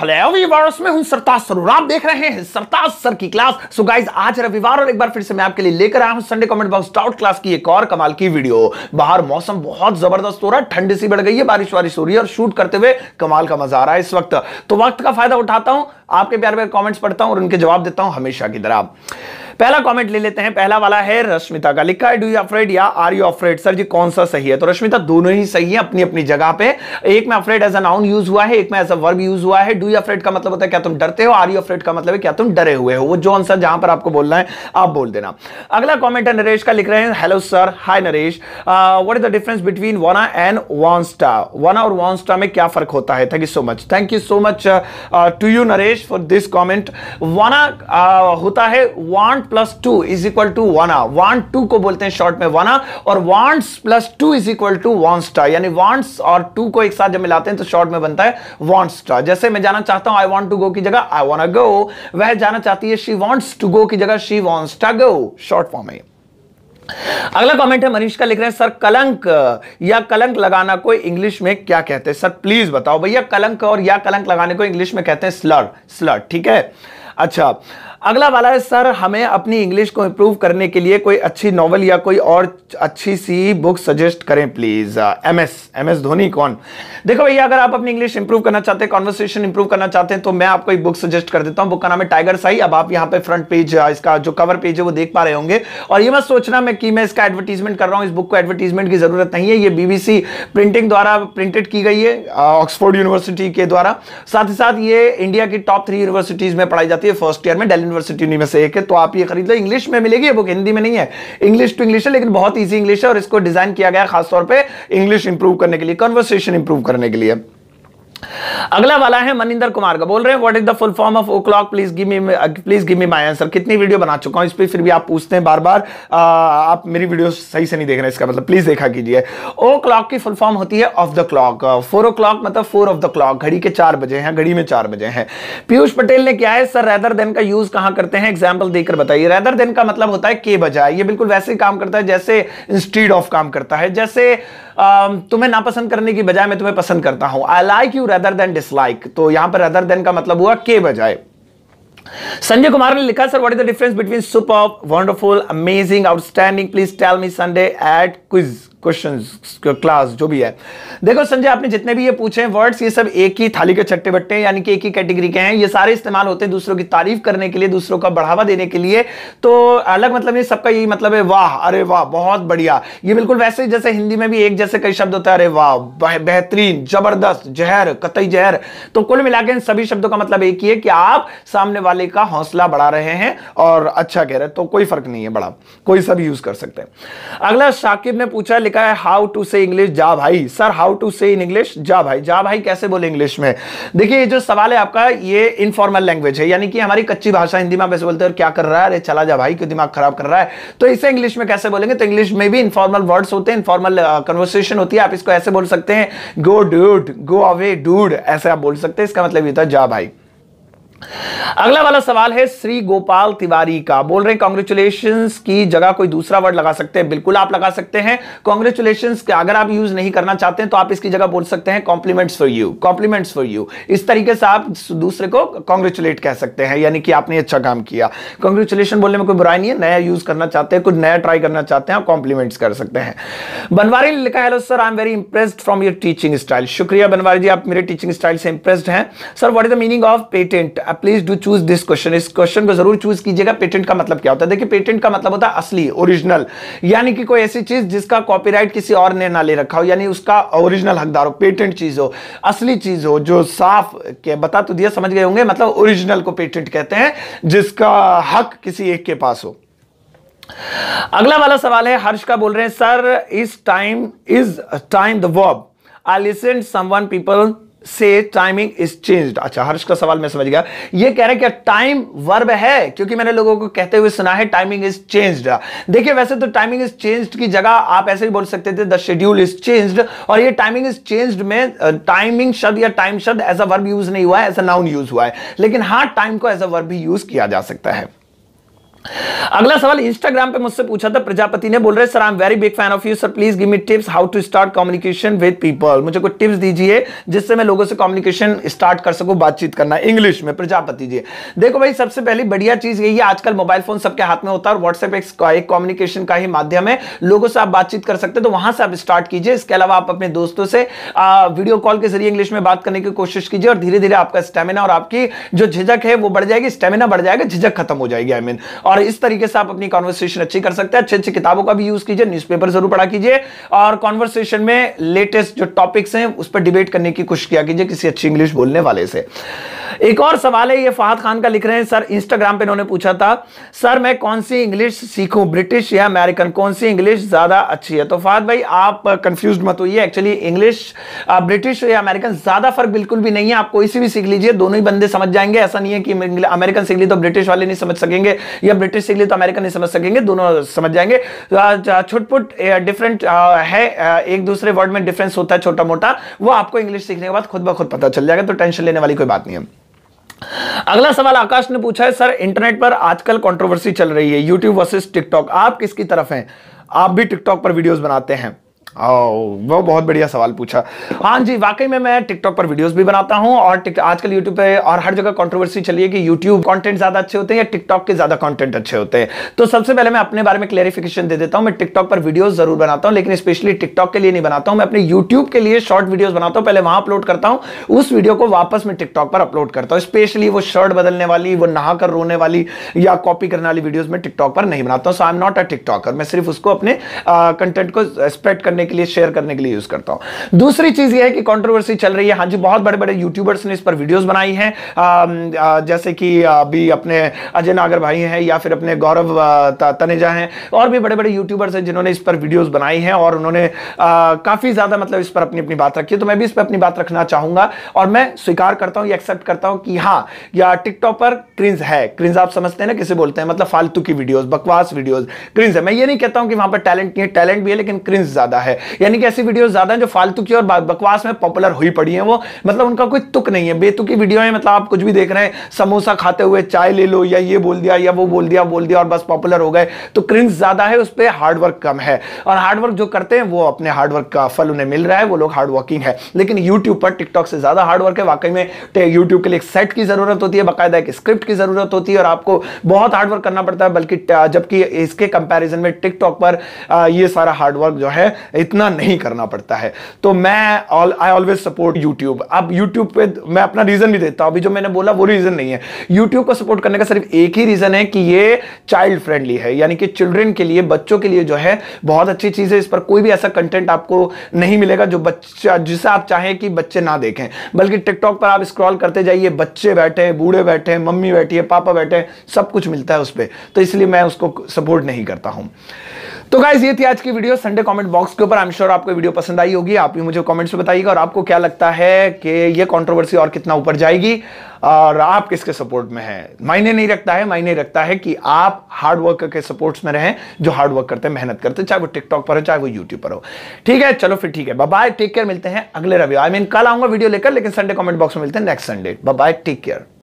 hello viewers मैं हूं सरताज सरूर आप देख रहे हैं सरताज सर की क्लास सो गाइस आज रविवार और एक बार फिर से मैं आपके लिए लेकर आया हूं Sunday comment box doubt class की एक और कमाल की वीडियो बाहर मौसम बहुत जबरदस्त हो रहा है ठंड सी बढ़ गई है बारिश वारिश हो रही है और शूट करते हुए कमाल का मजा आ रहा है इस वक्त तो वक्त का फायदा उठाता हूं आपके प्यार प्यार कॉमेंट्स पढ़ता हूं और उनके जवाब देता हूं हमेशा की तरह पहला कमेंट ले लेते हैं पहला वाला है रश्मिता का लिखा है डू यू अफ्रेड या are you afraid sir ji कौन सा सही है तो रश्मिता दोनों ही सही है अपनी अपनी जगह पे एक में अफ्रेड एज अउन यूज हुआ है एक में एज अ वर्ब यूज हुआ है डू यू अफ्रेड का मतलब होता है क्या तुम डरते हो आर यू अफ्रेड का मतलब है क्या तुम डरे हुए हो वो जो आंसर जहां पर आपको बोलना है आप बोल देना अगला कॉमेंट है नरेश का लिख रहे हैं hello sir hi Naresh what is the difference between wanna and wants to wanna और वॉन्स्टा में क्या फर्क होता है thank you so much thank you so much to you Naresh for this comment wanna होता है want plus to is equal to wanna want to को बोलते हैं शॉर्ट में वना और wants plus to is equal to wants to यानी wants और to को एक साथ जब मिलाते हैं तो शॉर्ट में बनता है वॉन्स्टा जैसे मैं जाना चाहता हूं आई वॉन्ट टू गो की जगह आई वॉन्ट गो वह जाना चाहती है शी वॉन्ट्स टू गो की जगह शी वॉन्ट्स टा गो शॉर्ट फॉर्म है अगला कमेंट है मनीष का लिख रहे हैं सर कलंक या कलंक लगाना को इंग्लिश में क्या कहते हैं सर प्लीज बताओ भैया कलंक और या कलंक लगाने को इंग्लिश में कहते हैं स्लर स्लर ठीक है अच्छा अगला वाला है सर हमें अपनी इंग्लिश को इंप्रूव करने के लिए कोई अच्छी नॉवल या कोई और अच्छी सी बुक सजेस्ट करें please M S M S Dhoni कौन देखो भैया अगर आप अपनी इंग्लिश इंप्रूव करना चाहते हैं कॉन्वर्सेशन इंप्रूव करना चाहते हैं तो मैं आपको एक बुक सजेस्ट कर देता हूं बुक का नाम है टाइगर साई अब आप यहाँ पे फ्रंट पेज uh, इसका जो कवर पेज है वो देख पा रहे होंगे और यह मत सोचना मैं कि मैं इसका एडवर्टीजमेंट कर रहा हूं इस बुक को एडवर्टीजमेंट की जरूरत नहीं है ये बीबीसी प्रिंटिंग द्वारा प्रिंटेड की गई है ऑक्सफोर्ड uh, यूनिवर्सिटी के द्वारा साथ ही साथ ये इंडिया की टॉप थ्री यूनिवर्सिटीज में पढ़ाई जाती है फर्स्ट ईयर में डेली यूनिवर्सिटी में से एक है तो आप ये खरीद लो इंग्लिश में मिलेगी बुक हिंदी में नहीं है इंग्लिश टू इंग्लिश है लेकिन बहुत ईजी इंग्लिश है और इसको डिजाइन किया गया खासतौर पर इंग्लिश इंप्रूव करने के लिए कन्वर्सेशन इंप्रूव करने के लिए अगला वाला है मनिंदर कुमार का बोल रहे हैं what is the full form of o'clock please give me please give me my answer कितनी वीडियो बना चुका हूं इस पर फिर भी आप पूछते हैं बार बार आ, आप मेरी वीडियो सही से नहीं देख रहे इसका मतलब प्लीज देखा कीजिए ओ क्लॉक की फुल फॉर्म होती है of the clock four o'clock मतलब फोर ऑफ द क्लॉक घड़ी के चार बजे हैं घड़ी में चार बजे हैं पीयूष पटेल ने क्या है सर रेदर देन का यूज कहां करते हैं एग्जाम्पल देकर बताइए रेदर देन का मतलब होता है के बजाय ये बिल्कुल वैसे काम करता है जैसे इंस्टीड ऑफ काम करता है जैसे तुम्हें नापसंद करने की बजाय मैं तुम्हें पसंद करता हूं I like you rather rather than dislike तो यहां पर रदर देन का मतलब हुआ के बजाय संजय कुमार ने लिखा sir what is the difference between super wonderful amazing outstanding please tell me Sunday at quiz questions class uh, जो भी है देखो संजय आपने जितने भी ये पूछे वर्ड्स ये सब एक ही थाली के छट्टे बट्टे यानी कि एक ही कैटेगरी के हैं ये सारे इस्तेमाल होते हैं दूसरों की तारीफ करने के लिए दूसरों का बढ़ावा देने के लिए तो अलग मतलब ये सबका यही मतलब है वाह अरे वाह बहुत बढ़िया ये बिल्कुल वैसे जैसे हिंदी में भी एक जैसे कई शब्द होता है अरे वाह बेहतरीन जबरदस्त जहर कतई जहर तो कुल मिला के इन सभी शब्दों का मतलब एक ही है कि आप सामने वाले का हौसला बढ़ा रहे हैं और अच्छा कह रहे हैं तो कोई फर्क नहीं है बड़ा कोई सब यूज कर सकते हैं अगला शाकिब ने पूछा लिखा है हाउ टू से इंग्लिश जा भाई सर हाउ टू से इन इंग्लिश जा भाई जा भाई कैसे बोले इंग्लिश में देखिए ये जो सवाल है आपका ये इनफॉर्मल लैंग्वेज है यानी कि हमारी कच्ची भाषा हिंदी में वैसे बोलते हैं क्या कर रहा है अरे चला जा भाई क्यों दिमाग खराब कर रहा है तो इसे इंग्लिश में कैसे बोलेंगे तो इंग्लिश में भी इनफॉर्मल वर्ड्स होते हैं इनफॉर्मल कन्वर्सेशन होती है आप इसको ऐसे बोल सकते हैं go dude go away dude ऐसे आप बोल सकते हैं इसका मतलब ये था जा भाई अगला वाला सवाल है श्री गोपाल तिवारी का बोल रहे कॉन्ग्रेचुलेशन की जगह कोई दूसरा वर्ड लगा सकते हैं बिल्कुल आप लगा सकते हैं कॉन्ग्रेचुलेशन अगर आप यूज नहीं करना चाहते हैं तो आप इसकी जगह बोल सकते हैं compliments for you compliments for you इस तरीके से आप दूसरे को कॉन्ग्रेचुलेट कह सकते हैं यानी कि आपने अच्छा काम किया कॉन्ग्रेचुलेशन बोलने में कोई बुराई नहीं है नया यूज करना चाहते हैं कुछ नया ट्राई करना चाहते हैं आप कॉम्प्लीमेंट्स कर सकते हैं बनवारी ने लिखा hello sir I am very impressed from your teaching style शुक्रिया बनवारी जी आप मेरे टीचिंग स्टाइल से इंप्रेस्ड हैं sir what is the meaning of patent please do choose this question इस क्वेश्चन को जरूर चूज कीजिएगा पेटेंट का मतलब क्या होता है देखिए पेटेंट का मतलब होता है असली ओरिजिनल यानी कि कोई ऐसी चीज जिसका कॉपीराइट किसी और ने ना ले रखा हो यानी उसका ओरिजिनल हकदार हो पेटेंट चीज हो असली चीज हो जो साफ के बता तो दिया समझ गए होंगे मतलब ओरिजिनल को पेटेंट कहते हैं जिसका हक किसी एक के पास हो अगला वाला सवाल है हर्ष का बोल रहे हैं sir is time is time the verb I listen someone people से टाइमिंग इज चेंज्ड अच्छा हर्ष का सवाल मैं समझ गया ये कह रहे क्या टाइम वर्ब है क्योंकि मैंने लोगों को कहते हुए सुना है टाइमिंग इज चेंज्ड देखिए वैसे तो टाइमिंग इज चेंज्ड की जगह आप ऐसे भी बोल सकते थे द शेड्यूल इज चेंज्ड और ये टाइमिंग इज चेंज्ड में टाइमिंग शब्द या टाइम शब्द एज अ वर्ब यूज नहीं हुआ है एज अ नाउन यूज हुआ है लेकिन हाँ टाइम को एज अ वर्ब भी यूज किया जा सकता है अगला सवाल इंस्टाग्राम पे मुझसे पूछा था प्रजापति ने बोल रहे sir I am very big fan of you sir please give me tips how to start communication with people मुझे कुछ टिप्स दीजिए जिससे मैं लोगों से कम्युनिकेशन स्टार्ट कर सकूं बातचीत करना इंग्लिश में प्रजापति जी देखो भाई सबसे पहली बढ़िया चीज यही है आजकल मोबाइल फोन सबके हाथ में होता है और व्हाट्सएप एक कम्युनिकेशन का ही माध्यम है लोगों से आप बातचीत कर सकते हैं तो वहां से आप स्टार्ट कीजिए इसके अलावा आप अपने दोस्तों से वीडियो कॉल के जरिए इंग्लिश में बात करने की कोशिश कीजिए और धीरे धीरे आपका स्टेमिना और आपकी जो झिझक है वो बढ़ जाएगी स्टेमिना बढ़ जाएगा झिझक खत्म हो जाएगी आई मीन और इस तरीके से आप अपनी कॉन्वर्सेशन अच्छी कर सकते हैं अच्छे अच्छी किताबों का भी यूज कीजिए न्यूज़पेपर जरूर पढ़ा कीजिए और कॉन्वर्सेशन में लेटेस्ट जो टॉपिक्स हैं उस पर डिबेट करने की कोशिश किया कीजिए किसी अच्छी इंग्लिश बोलने वाले से एक और सवाल है ये फाहद खान का लिख रहे हैं सर इंस्टाग्राम पे इन्होंने पूछा था सर मैं कौन सी इंग्लिश सीखूं ब्रिटिश या अमेरिकन कौन सी इंग्लिश ज़्यादा अच्छी है तो फाहद भाई आप कंफ्यूज मत होइए एक्चुअली इंग्लिश ब्रिटिश या अमेरिकन ज़्यादा फर्क बिल्कुल भी नहीं है आप कोई सी भी सीख लीजिए दोनों ही बंदे समझ जाएंगे ऐसा नहीं है कि अमेरिकन सीख ली तो ब्रिटिश वाले नहीं समझ सकेंगे या ब्रिटिश सीख ली तो अमेरिकन नहीं समझ सकेंगे दोनों समझ जाएंगे छुटपुट डिफरेंट है एक दूसरे वर्ड में डिफरेंस होता है छोटा मोटा वो आपको इंग्लिश सीखने के बाद खुद ब खुद पता चल जाएगा तो टेंशन लेने वाली कोई बात नहीं है अगला सवाल आकाश ने पूछा है सर इंटरनेट पर आजकल कंट्रोवर्सी चल रही है यूट्यूब वर्सेस टिकटॉक आप किसकी तरफ हैं आप भी टिकटॉक पर वीडियोस बनाते हैं वो बहुत बढ़िया सवाल पूछा हाँ जी वाकई में मैं टिकटॉक पर वीडियोस भी बनाता हूँ और आजकल यूट्यूब पे और हर जगह कंट्रोवर्सी चली है कि यूट्यूब कंटेंट ज़्यादा अच्छे होते हैं या टिकटॉक के ज़्यादा कंटेंट अच्छे होते हैं तो सबसे पहले मैं अपने बारे में क्लेरिफिकेशन दे देता हूँ मैं टिकटॉक पर वीडियो ज़रूर बनाता हूँ लेकिन स्पेशली टिकटॉक के लिए नहीं बनाता हूँ मैं अपने यूट्यूब के लिए शॉर्ट वीडियो बनाता हूँ पहले वहां अपलोड करता हूँ उस वीडियो को वापस मैं टिकटॉक पर अपलोड करता हूँ स्पेशली वो शर्ट बदलने वाली वो नहाकर रोने वाली या कॉपी करने वाली वीडियो में टिकटॉक पर नहीं बनाता हूँ so I am not a TikToker मैं सिर्फ उसको अपने कंटेंट को स्प्रेड करने करने के लिए शेयर करने के लिए यूज करता हूं दूसरी चीज यह है कि कॉन्ट्रोवर्सी चल रही है हाँ जी बहुत बड़े बड़े यूट्यूबर्स ने इस पर वीडियोज बनाई है जैसे कि अभी अपने अजय नागर भाई हैं या फिर अपने गौरव तनेजा हैं और भी बड़े बड़े यूट्यूबर्स हैं जिन्होंने इस पर वीडियोस बनाई हैं और उन्होंने काफ़ी ज़्यादा मतलब इस पर अपनी अपनी बात रखी है तो मैं भी इस पर अपनी बात रखना चाहूंगा और मैं स्वीकार करता हूं या एक्सेप्ट करता हूं कि हाँ या टिकटॉक पर क्रिंज है क्रिंज आप समझते हैं ना किसे बोलते हैं मतलब फालतू की वीडियोज़ बकवास वीडियोज़ क्रिंज है मैं ये नहीं कहता हूं कि वहां पर टैलेंट नहीं है टैलेंट भी है लेकिन क्रिंज ज़्यादा है है यानी कि ऐसी वीडियो ज्यादा जो फालतू की और बकवास में पॉपुलर हुई पड़ी है वो मतलब उनका कोई तुक नहीं है बेतुकी वीडियो है मतलब आप कुछ भी देख रहे हैं समोसा खाते हुए चाय ले लो या ये बोल दिया या वो बोल दिया बोल दिया और बस पॉपुलर हो गए तो क्रिंस ज्यादा है उस पर हार्डवर्क कम है और हार्डवर्क जो करते हैं वो अपने हार्डवर्क का फल उन्हें मिल रहा है वो लोग हार्डवर्किंग है लेकिन यूट्यूब पर टिकटॉक से ज्यादा हार्डवर्क है वाकई में यूट्यूब के लिए सेट की जरूरत होती है बाकायदा एक स्क्रिप्ट की जरूरत होती है और आपको बहुत हार्डवर्क करना पड़ता है बल्कि जबकि इसके कंपेरिजन में टिकटॉक पर ये सारा हार्डवर्क जो है इतना नहीं करना पड़ता है तो मैं आई ऑलवेज सपोर्ट यूट्यूब अब यूट्यूब पे मैं अपना रीज़न भी देता हूं अभी जो मैंने बोला वो रीज़न नहीं है यूट्यूब को सपोर्ट करने का सिर्फ एक ही रीज़न है कि ये चाइल्ड फ्रेंडली है यानी कि चिल्ड्रन के लिए बच्चों के लिए जो है बहुत अच्छी चीज़ है इस पर कोई भी ऐसा कंटेंट आपको नहीं मिलेगा जो बच्चा जिसे आप चाहें कि बच्चे ना देखें बल्कि टिकटॉक पर आप स्क्रॉल करते जाइए बच्चे बैठे हैं बूढ़े बैठे हैं मम्मी बैठी है पापा बैठे हैं सब कुछ मिलता है उस पर तो इसलिए मैं उसको सपोर्ट नहीं करता हूँ तो गाइज ये थी आज की वीडियो संडे कमेंट बॉक्स के ऊपर आई एम श्योर आपको वीडियो पसंद आई होगी आप भी मुझे कमेंट्स में बताइएगा और आपको क्या लगता है कि ये कंट्रोवर्सी और कितना ऊपर जाएगी और आप किसके सपोर्ट में है मायने नहीं रखता है मायने रखता है कि आप हार्ड के सपोर्ट्स में रहें जो हार्ड वर्क करते हैं मेहनत करते हैं चाहे वो टिकटॉक पर हो चाहे वो यूट्यूब पर हो ठीक है चलो फिर ठीक है बाय टेक केयर मिलते हैं अगले रवि आई मीन कल आऊंगा वीडियो लेकर लेकिन संडे कॉमेंट बॉक्स में मिलते हैं next Sunday bye take care